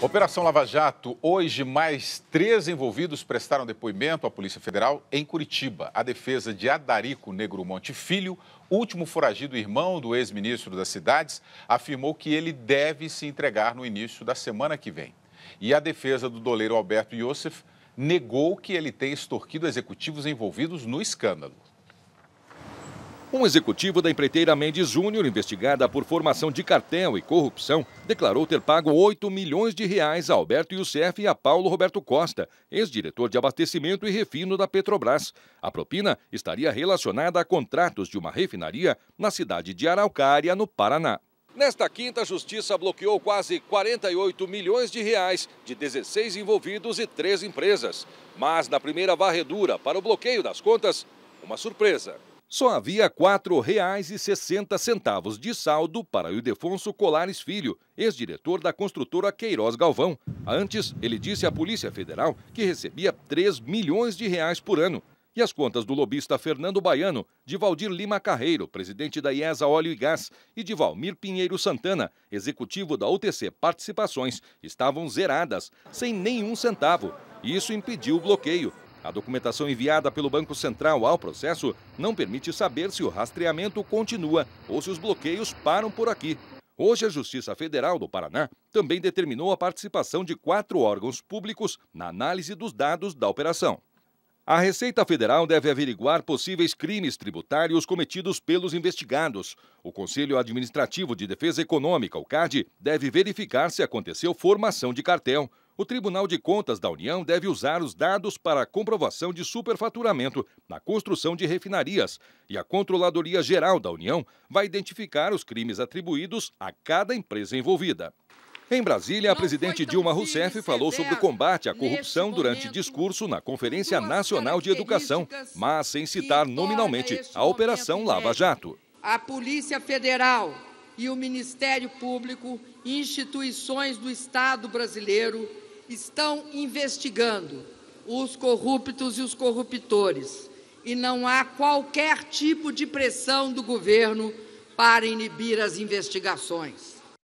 Operação Lava Jato, hoje mais três envolvidos prestaram depoimento à Polícia Federal em Curitiba. A defesa de Adarico Negro Monte Filho, último foragido irmão do ex-ministro das Cidades, afirmou que ele deve se entregar no início da semana que vem. E a defesa do doleiro Alberto Youssef negou que ele tenha extorquido executivos envolvidos no escândalo. Um executivo da empreiteira Mendes Júnior, investigada por formação de cartel e corrupção, declarou ter pago 8 milhões de reais a Alberto Youssef e a Paulo Roberto Costa, ex-diretor de abastecimento e refino da Petrobras. A propina estaria relacionada a contratos de uma refinaria na cidade de Araucária, no Paraná. Nesta quinta, a Justiça bloqueou quase 48 milhões de reais de 16 envolvidos e três empresas. Mas na primeira varredura para o bloqueio das contas, uma surpresa. Só havia R$ 4,60 de saldo para o Ildefonso Colares Filho, ex-diretor da construtora Queiroz Galvão. Antes, ele disse à Polícia Federal que recebia 3 milhões de reais por ano. E as contas do lobista Fernando Baiano, de Valdir Lima Carreiro, presidente da IESA Óleo e Gás, e de Valmir Pinheiro Santana, executivo da UTC Participações, estavam zeradas, sem nenhum centavo. Isso impediu o bloqueio, a documentação enviada pelo Banco Central ao processo não permite saber se o rastreamento continua ou se os bloqueios param por aqui. Hoje, a Justiça Federal do Paraná também determinou a participação de quatro órgãos públicos na análise dos dados da operação. A Receita Federal deve averiguar possíveis crimes tributários cometidos pelos investigados. O Conselho Administrativo de Defesa Econômica, o CAD, deve verificar se aconteceu formação de cartel o Tribunal de Contas da União deve usar os dados para a comprovação de superfaturamento na construção de refinarias e a Controladoria Geral da União vai identificar os crimes atribuídos a cada empresa envolvida. Em Brasília, a presidente Dilma Rousseff falou sobre o combate à corrupção durante discurso na Conferência Nacional de Educação, mas sem citar nominalmente a Operação Lava Jato. A Polícia Federal e o Ministério Público, instituições do Estado brasileiro, estão investigando os corruptos e os corruptores e não há qualquer tipo de pressão do governo para inibir as investigações.